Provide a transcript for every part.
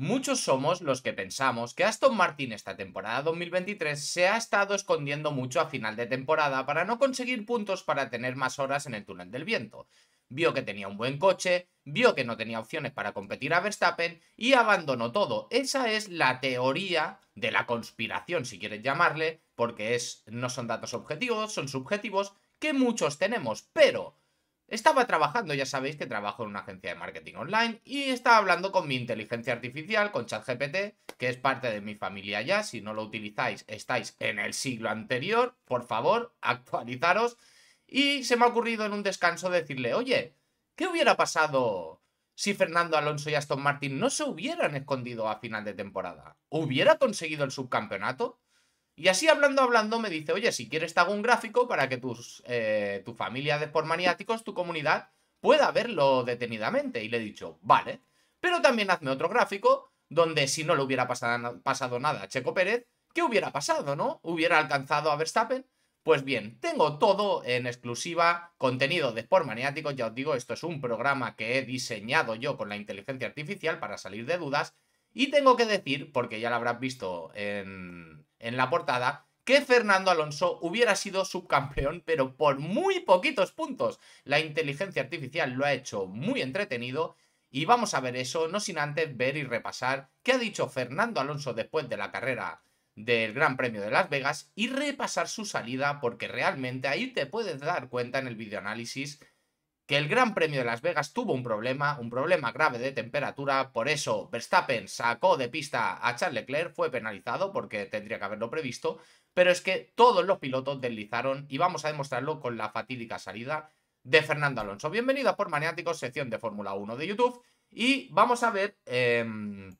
Muchos somos los que pensamos que Aston Martin esta temporada 2023 se ha estado escondiendo mucho a final de temporada para no conseguir puntos para tener más horas en el túnel del viento. Vio que tenía un buen coche, vio que no tenía opciones para competir a Verstappen y abandonó todo. Esa es la teoría de la conspiración, si quieres llamarle, porque es, no son datos objetivos, son subjetivos, que muchos tenemos, pero estaba trabajando, ya sabéis que trabajo en una agencia de marketing online y estaba hablando con mi inteligencia artificial, con ChatGPT, que es parte de mi familia ya. Si no lo utilizáis, estáis en el siglo anterior. Por favor, actualizaros. Y se me ha ocurrido en un descanso decirle, oye, ¿qué hubiera pasado si Fernando Alonso y Aston Martin no se hubieran escondido a final de temporada? ¿Hubiera conseguido el subcampeonato? Y así hablando, hablando, me dice, oye, si quieres te hago un gráfico para que tus, eh, tu familia de maniáticos, tu comunidad, pueda verlo detenidamente. Y le he dicho, vale, pero también hazme otro gráfico donde si no le hubiera pasado, pasado nada a Checo Pérez, ¿qué hubiera pasado, no? ¿Hubiera alcanzado a Verstappen? Pues bien, tengo todo en exclusiva, contenido de Sport Maniáticos, ya os digo, esto es un programa que he diseñado yo con la inteligencia artificial para salir de dudas, y tengo que decir, porque ya lo habrás visto en, en la portada que Fernando Alonso hubiera sido subcampeón, pero por muy poquitos puntos. La inteligencia artificial lo ha hecho muy entretenido y vamos a ver eso, no sin antes ver y repasar qué ha dicho Fernando Alonso después de la carrera del Gran Premio de Las Vegas y repasar su salida porque realmente ahí te puedes dar cuenta en el videoanálisis que el Gran Premio de Las Vegas tuvo un problema, un problema grave de temperatura, por eso Verstappen sacó de pista a Charles Leclerc, fue penalizado porque tendría que haberlo previsto, pero es que todos los pilotos deslizaron y vamos a demostrarlo con la fatídica salida de Fernando Alonso. Bienvenido a Por Maniáticos, sección de Fórmula 1 de YouTube y vamos a ver... Em,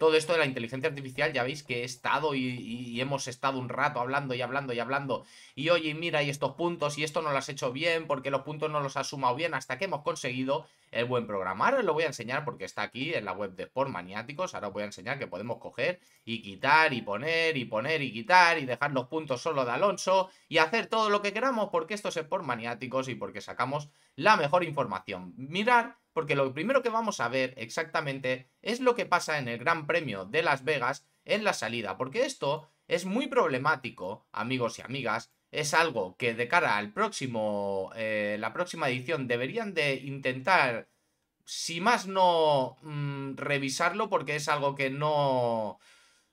todo esto de la inteligencia artificial, ya veis que he estado y, hemos estado un rato hablando y hablando y hablando. Y oye, mira, y estos puntos, y esto no lo has hecho bien, porque los puntos no los has sumado bien, hasta que hemos conseguido el buen programa. Ahora os lo voy a enseñar porque está aquí en la web de Sport Maniáticos. Ahora os voy a enseñar que podemos coger y quitar y poner y poner y quitar y dejar los puntos solo de Alonso y hacer todo lo que queramos porque esto es Sport Maniáticos y porque sacamos la mejor información. Mirar porque lo primero que vamos a ver exactamente es lo que pasa en el Gran Premio de Las Vegas en la salida, porque esto es muy problemático, amigos y amigas, es algo que de cara al próximo, eh, la próxima edición deberían de intentar, si más no, mm, revisarlo porque es algo que no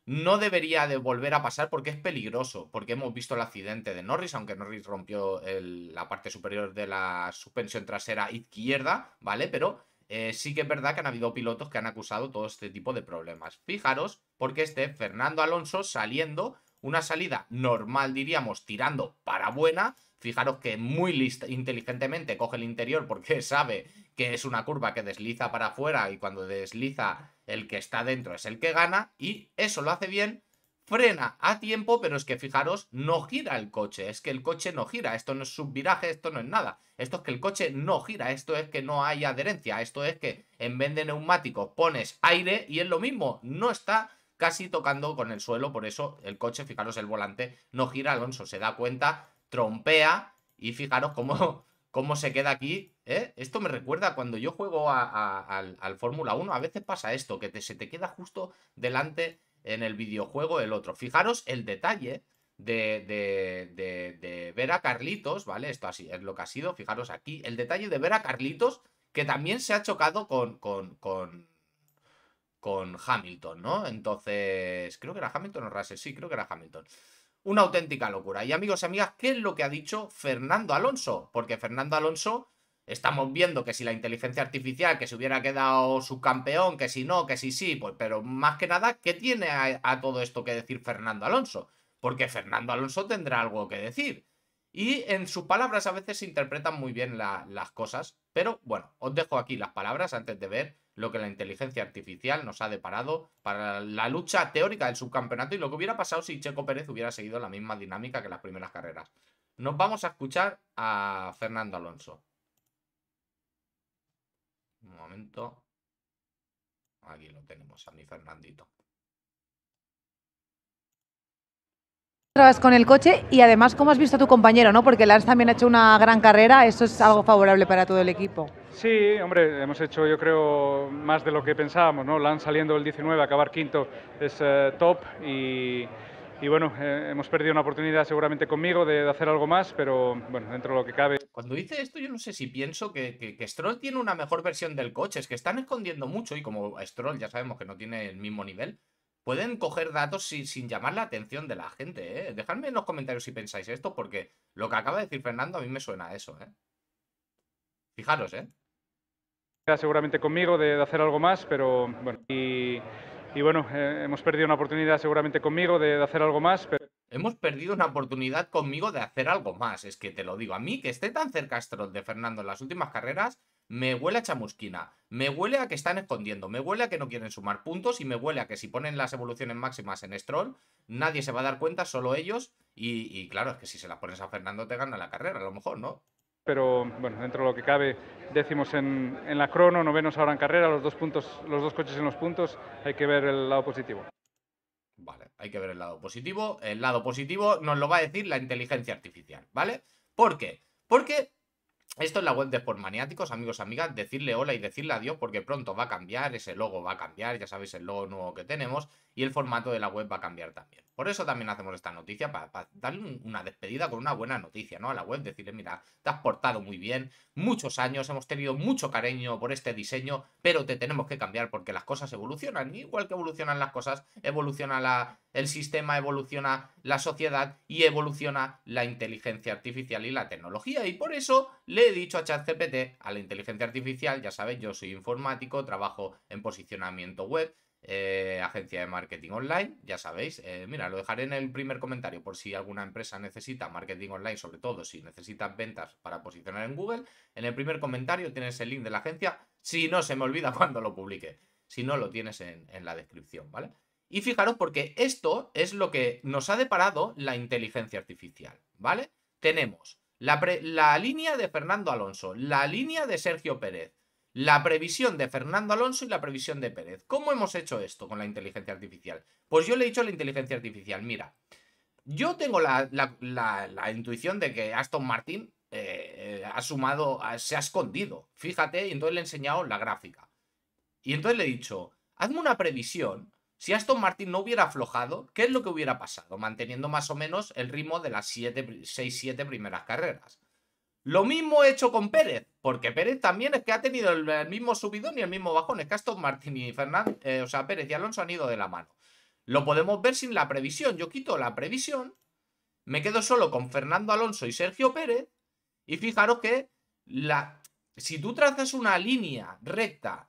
no debería de volver a pasar porque es peligroso, porque hemos visto el accidente de Norris, aunque Norris rompió la parte superior de la suspensión trasera izquierda, ¿vale? Pero eh, sí que es verdad que han habido pilotos que han acusado todo este tipo de problemas. Fijaros, porque este Fernando Alonso saliendo, una salida normal, diríamos, tirando para buena. Fijaros que muy inteligentemente coge el interior porque sabe que es una curva que desliza para afuera y cuando desliza el que está dentro es el que gana y eso lo hace bien, frena a tiempo, pero es que fijaros, no gira el coche, es que el coche no gira, esto no es subviraje, esto no es nada, esto es que el coche no gira, esto es que no hay adherencia, esto es que en vez de neumáticos pones aire y es lo mismo, no está casi tocando con el suelo, por eso el coche, fijaros, el volante no gira, Alonso se da cuenta, trompea y fijaros cómo cómo se queda aquí. ¿eh? Esto me recuerda cuando yo juego al, Fórmula 1, a veces pasa esto, que se te queda justo delante en el videojuego el otro. Fijaros el detalle de, ver a Carlitos, ¿vale? Esto así es lo que ha sido, fijaros aquí. El detalle de ver a Carlitos, que también se ha chocado con, con, con, con Hamilton, ¿no? Entonces, creo que era Hamilton o Russell, sí, creo que era Hamilton. Una auténtica locura. Y amigos y amigas, ¿qué es lo que ha dicho Fernando Alonso? Porque Fernando Alonso estamos viendo que si la inteligencia artificial, que se hubiera quedado subcampeón, que si no, que si sí, pues, pero más que nada, ¿qué tiene a todo esto que decir Fernando Alonso? Porque Fernando Alonso tendrá algo que decir. Y en sus palabras a veces se interpretan muy bien las cosas, pero bueno, os dejo aquí las palabras antes de ver lo que la inteligencia artificial nos ha deparado para la lucha teórica del subcampeonato y lo que hubiera pasado si Checo Pérez hubiera seguido la misma dinámica que las primeras carreras. Nos vamos a escuchar a Fernando Alonso. Un momento. Aquí lo tenemos, a mi Fernandito. Trabas con el coche y además cómo has visto a tu compañero, ¿no? Porque Lance también ha hecho una gran carrera, eso es algo favorable para todo el equipo. Sí, hombre, hemos hecho yo creo más de lo que pensábamos, ¿no? Lance saliendo el 19, acabar quinto es eh, top y, bueno, eh, hemos perdido una oportunidad seguramente conmigo de, hacer algo más, pero bueno, dentro de lo que cabe. Cuando dice esto yo no sé si pienso que, que Stroll tiene una mejor versión del coche, es que están escondiendo mucho y como Stroll ya sabemos que no tiene el mismo nivel, pueden coger datos sin, llamar la atención de la gente, ¿eh? Dejadme en los comentarios si pensáis esto, porque lo que acaba de decir Fernando a mí me suena a eso, ¿eh? Fijaros, ¿eh? Seguramente conmigo de, hacer algo más, pero bueno, y, bueno, eh, hemos perdido una oportunidad seguramente conmigo de, hacer algo más, pero... Hemos perdido una oportunidad conmigo de hacer algo más, es que te lo digo. A mí, que esté tan cerca de Fernando en las últimas carreras, me huele a chamusquina, me huele a que están escondiendo, me huele a que no quieren sumar puntos y me huele a que si ponen las evoluciones máximas en Stroll, nadie se va a dar cuenta, solo ellos. Y, claro, es que si se las pones a Fernando te gana la carrera, a lo mejor, ¿no? Pero bueno, dentro de lo que cabe, décimos en, en la crono, novenos ahora en carrera, los dos, puntos, los dos coches en los puntos, hay que ver el lado positivo. Vale, hay que ver el lado positivo. El lado positivo nos lo va a decir la inteligencia artificial, ¿vale? ¿Por qué? Porque esto es la web de maniáticos amigos, amigas, decirle hola y decirle adiós porque pronto va a cambiar, ese logo va a cambiar, ya sabéis el logo nuevo que tenemos y el formato de la web va a cambiar también. Por eso también hacemos esta noticia, para, darle una despedida con una buena noticia, ¿no? A la web, decirle, mira, te has portado muy bien, muchos años, hemos tenido mucho cariño por este diseño, pero te tenemos que cambiar porque las cosas evolucionan, igual que evolucionan las cosas, evoluciona la, el sistema, evoluciona la sociedad y evoluciona la inteligencia artificial y la tecnología. Y por eso le he dicho a ChatGPT, a la inteligencia artificial, ya sabéis, yo soy informático, trabajo en posicionamiento web, eh, agencia de marketing online, ya sabéis. Eh, mira, lo dejaré en el primer comentario por si alguna empresa necesita marketing online, sobre todo si necesitas ventas para posicionar en Google. En el primer comentario tienes el link de la agencia, si no se me olvida cuando lo publique. Si no, lo tienes en la descripción, ¿vale? Y fijaros porque esto es lo que nos ha deparado la inteligencia artificial, ¿vale? Tenemos la, línea de Fernando Alonso, la línea de Sergio Pérez, la previsión de Fernando Alonso y la previsión de Pérez. ¿Cómo hemos hecho esto con la inteligencia artificial? Pues yo le he dicho a la inteligencia artificial, mira, yo tengo la, intuición de que Aston Martin eh, ha sumado, se ha escondido, fíjate, y entonces le he enseñado la gráfica. Y entonces le he dicho, hazme una previsión si Aston Martin no hubiera aflojado, ¿qué es lo que hubiera pasado? Manteniendo más o menos el ritmo de las 6-7 primeras carreras. Lo mismo he hecho con Pérez, porque Pérez también es que ha tenido el, mismo subidón y el mismo bajón. Es que Aston Martin y Fernández, eh, o sea, Pérez y Alonso han ido de la mano. Lo podemos ver sin la previsión. Yo quito la previsión, me quedo solo con Fernando Alonso y Sergio Pérez. Y fijaros que la, si tú trazas una línea recta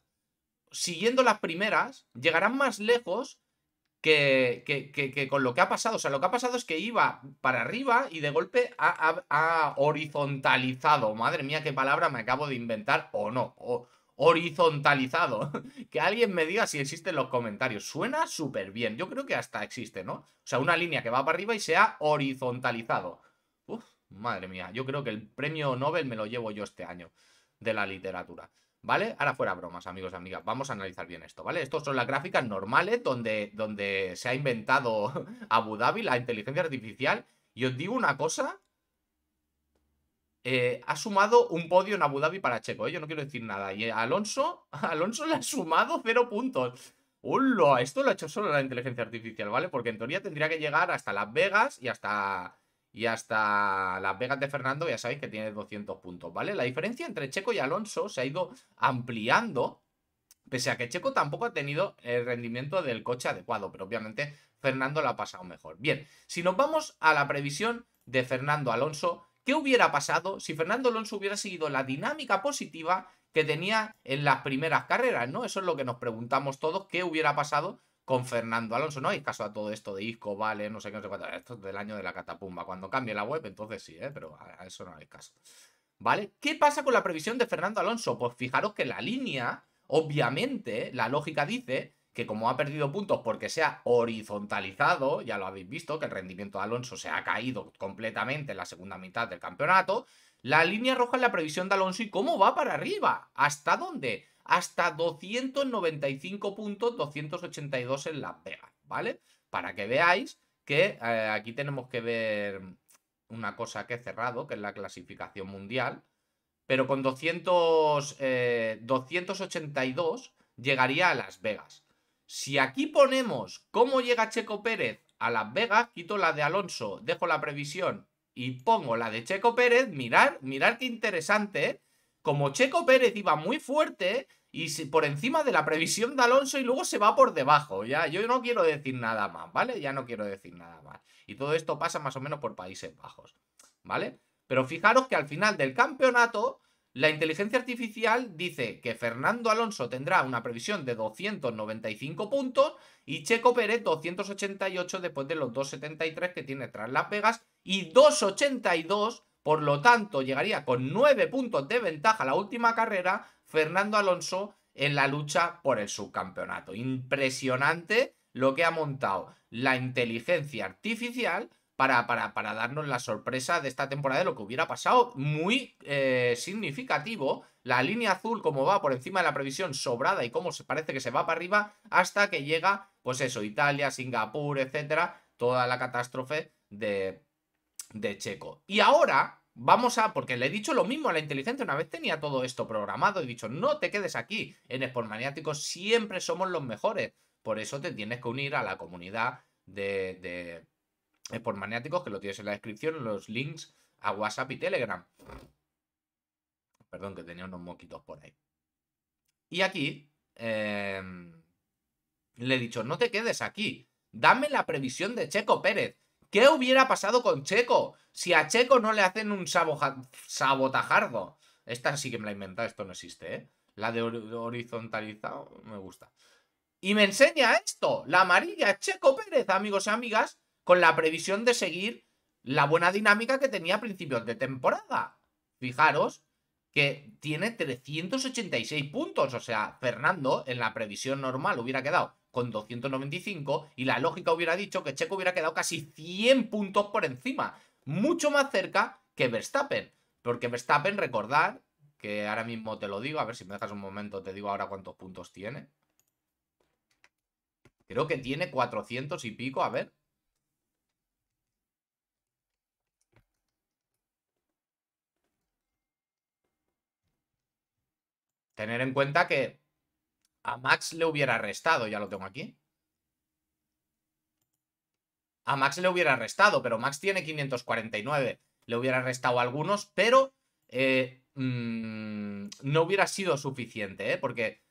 siguiendo las primeras, llegarán más lejos que, con lo que ha pasado. O sea, lo que ha pasado es que iba para arriba y de golpe ha, horizontalizado. Madre mía, qué palabra me acabo de inventar o no. O, horizontalizado. que alguien me diga si existen los comentarios. Suena súper bien. Yo creo que hasta existe, ¿no? O sea, una línea que va para arriba y se ha horizontalizado. madre mía. Yo creo que el premio Nobel me lo llevo yo este año de la literatura. ¿vale? Ahora fuera bromas, amigos y amigas, vamos a analizar bien esto, ¿vale? estos son las gráficas normales donde, donde se ha inventado Abu Dhabi, la inteligencia artificial, y os digo una cosa, eh, ha sumado un podio en Abu Dhabi para Checo, ¿eh? yo no quiero decir nada, y Alonso, Alonso le ha sumado cero puntos. ¡Hola! Esto lo ha hecho solo la inteligencia artificial, ¿vale? Porque en teoría tendría que llegar hasta Las Vegas y hasta y hasta Las Vegas de Fernando, ya sabéis que tiene 200 puntos, ¿vale? La diferencia entre Checo y Alonso se ha ido ampliando, pese a que Checo tampoco ha tenido el rendimiento del coche adecuado, pero obviamente Fernando lo ha pasado mejor. Bien, si nos vamos a la previsión de Fernando Alonso, ¿qué hubiera pasado si Fernando Alonso hubiera seguido la dinámica positiva que tenía en las primeras carreras, ¿no? Eso es lo que nos preguntamos todos, ¿qué hubiera pasado con Fernando Alonso. No hay caso a todo esto de Isco, vale, no sé qué, no sé cuánto. Esto es del año de la catapumba. Cuando cambie la web, entonces sí, ¿eh? pero a, eso no hay caso. ¿Vale? ¿Qué pasa con la previsión de Fernando Alonso? Pues fijaros que la línea, obviamente, la lógica dice que como ha perdido puntos porque se ha horizontalizado, ya lo habéis visto, que el rendimiento de Alonso se ha caído completamente en la segunda mitad del campeonato, la línea roja es la previsión de Alonso y cómo va para arriba. ¿Hasta dónde? Hasta 295 puntos, 282 en Las Vegas, ¿vale? Para que veáis que eh, aquí tenemos que ver una cosa que he cerrado, que es la clasificación mundial, pero con 200, 282 eh, llegaría a Las Vegas. Si aquí ponemos cómo llega Checo Pérez a Las Vegas, quito la de Alonso, dejo la previsión y pongo la de Checo Pérez, mirar, mirar qué interesante, ¿eh? como Checo Pérez iba muy fuerte y por encima de la previsión de Alonso y luego se va por debajo, ya yo no quiero decir nada más, ¿vale? Ya no quiero decir nada más. Y todo esto pasa más o menos por Países Bajos, ¿vale? Pero fijaros que al final del campeonato la inteligencia artificial dice que Fernando Alonso tendrá una previsión de 295 puntos y Checo Pérez, 288 después de los 273 que tiene tras Las pegas. Y 282, por lo tanto, llegaría con 9 puntos de ventaja la última carrera Fernando Alonso en la lucha por el subcampeonato. Impresionante lo que ha montado la inteligencia artificial para, para, para, darnos la sorpresa de esta temporada de lo que hubiera pasado. Muy eh, significativo. La línea azul, como va por encima de la previsión sobrada y cómo se parece que se va para arriba, hasta que llega pues eso, Italia, Singapur, etcétera, toda la catástrofe de, Checo. Y ahora vamos a, porque le he dicho lo mismo a la inteligencia, una vez tenía todo esto programado, he dicho, no te quedes aquí, en maniáticos. siempre somos los mejores, por eso te tienes que unir a la comunidad de, de Sportmaniáticos, que lo tienes en la descripción, los links a WhatsApp y Telegram. Perdón, que tenía unos moquitos por ahí. Y aquí, eh, le he dicho, no te quedes aquí. Dame la previsión de Checo Pérez. ¿Qué hubiera pasado con Checo si a Checo no le hacen un sabotajardo? Esta sí que me la he inventado, esto no existe, ¿eh? La de horizontalizado me gusta. Y me enseña esto, la amarilla, Checo Pérez, amigos y amigas, con la previsión de seguir la buena dinámica que tenía a principios de temporada. Fijaros que tiene 386 puntos, o sea, Fernando en la previsión normal hubiera quedado con 295 y la lógica hubiera dicho que Checo hubiera quedado casi 100 puntos por encima, mucho más cerca que Verstappen, porque Verstappen, recordar, que ahora mismo te lo digo, a ver si me dejas un momento, te digo ahora cuántos puntos tiene. Creo que tiene 400 y pico, a ver. Tener en cuenta que a Max le hubiera restado, ya lo tengo aquí. A Max le hubiera restado, pero Max tiene 549. Le hubiera restado algunos, pero eh, mm, no hubiera sido suficiente, ¿eh? Porque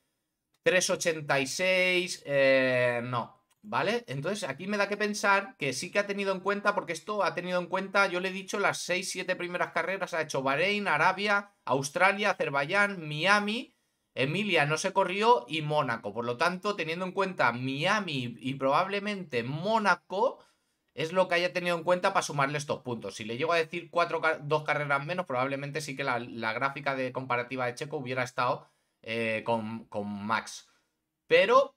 386, eh, no, ¿vale? Entonces aquí me da que pensar que sí que ha tenido en cuenta, porque esto ha tenido en cuenta, yo le he dicho, las 6, 7 primeras carreras, ha hecho Bahrein, Arabia, Australia, Azerbaiyán, Miami Emilia no se corrió y Mónaco. Por lo tanto, teniendo en cuenta Miami y probablemente Mónaco, es lo que haya tenido en cuenta para sumarle estos puntos. Si le llego a decir cuatro, dos carreras menos, probablemente sí que la, gráfica de comparativa de Checo hubiera estado eh, con, con Max. Pero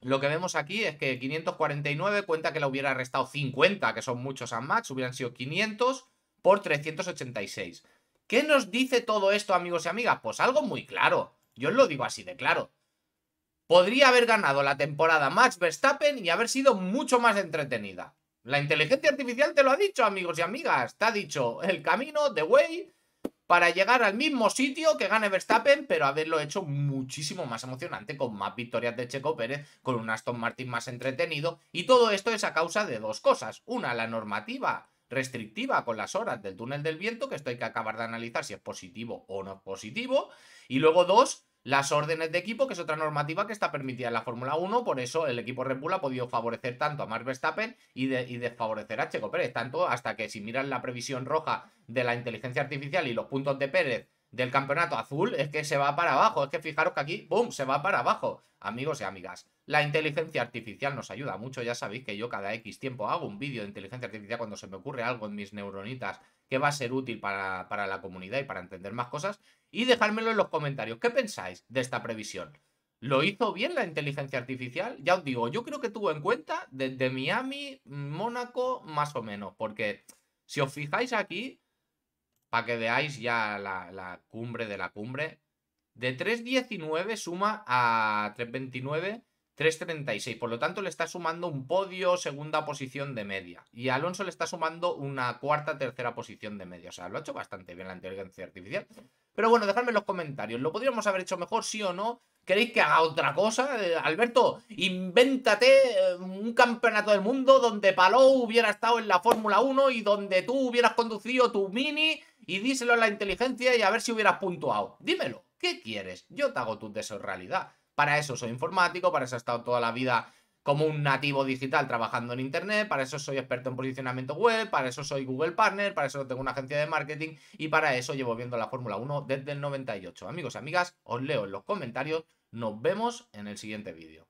lo que vemos aquí es que 549 cuenta que la hubiera restado 50, que son muchos a Max, hubieran sido 500 por 386. ¿Qué nos dice todo esto, amigos y amigas? Pues algo muy claro. Yo os lo digo así de claro. Podría haber ganado la temporada Max Verstappen y haber sido mucho más entretenida. La inteligencia artificial te lo ha dicho, amigos y amigas. Te ha dicho el camino, the way, para llegar al mismo sitio que gane Verstappen, pero haberlo hecho muchísimo más emocionante, con más victorias de Checo Pérez, con un Aston Martin más entretenido. Y todo esto es a causa de dos cosas. Una, la normativa restrictiva con las horas del túnel del viento, que esto hay que acabar de analizar si es positivo o no es positivo. Y luego dos, las órdenes de equipo, que es otra normativa que está permitida en la Fórmula 1, por eso el equipo Red Bull ha podido favorecer tanto a Max Verstappen y, desfavorecer a Checo Pérez, tanto hasta que si miran la previsión roja de la inteligencia artificial y los puntos de Pérez del campeonato azul, es que se va para abajo, es que fijaros que aquí, ¡bum!, se va para abajo, amigos y amigas. La inteligencia artificial nos ayuda mucho, ya sabéis que yo cada X tiempo hago un vídeo de inteligencia artificial cuando se me ocurre algo en mis neuronitas que va a ser útil para, la comunidad y para entender más cosas. Y dejármelo en los comentarios. ¿Qué pensáis de esta previsión? ¿Lo hizo bien la inteligencia artificial? Ya os digo, yo creo que tuvo en cuenta desde Miami, Mónaco, más o menos, porque si os fijáis aquí, para que veáis ya la, la, cumbre de la cumbre, de 3.19 suma a 3.29 3.36. Por lo tanto, le está sumando un podio, segunda posición de media. Y Alonso le está sumando una cuarta, tercera posición de media. O sea, lo ha hecho bastante bien la inteligencia artificial. Pero bueno, dejadme en los comentarios. ¿Lo podríamos haber hecho mejor, sí o no? ¿Queréis que haga otra cosa? Eh, Alberto, invéntate eh, un campeonato del mundo donde Palou hubiera estado en la Fórmula 1 y donde tú hubieras conducido tu mini y díselo a la inteligencia y a ver si hubieras puntuado. Dímelo, ¿qué quieres? Yo te hago tu deseos realidad. Para eso soy informático, para eso he estado toda la vida como un nativo digital trabajando en Internet, para eso soy experto en posicionamiento web, para eso soy Google Partner, para eso tengo una agencia de marketing y para eso llevo viendo la Fórmula 1 desde el 98. Amigos y amigas, os leo en los comentarios, nos vemos en el siguiente vídeo.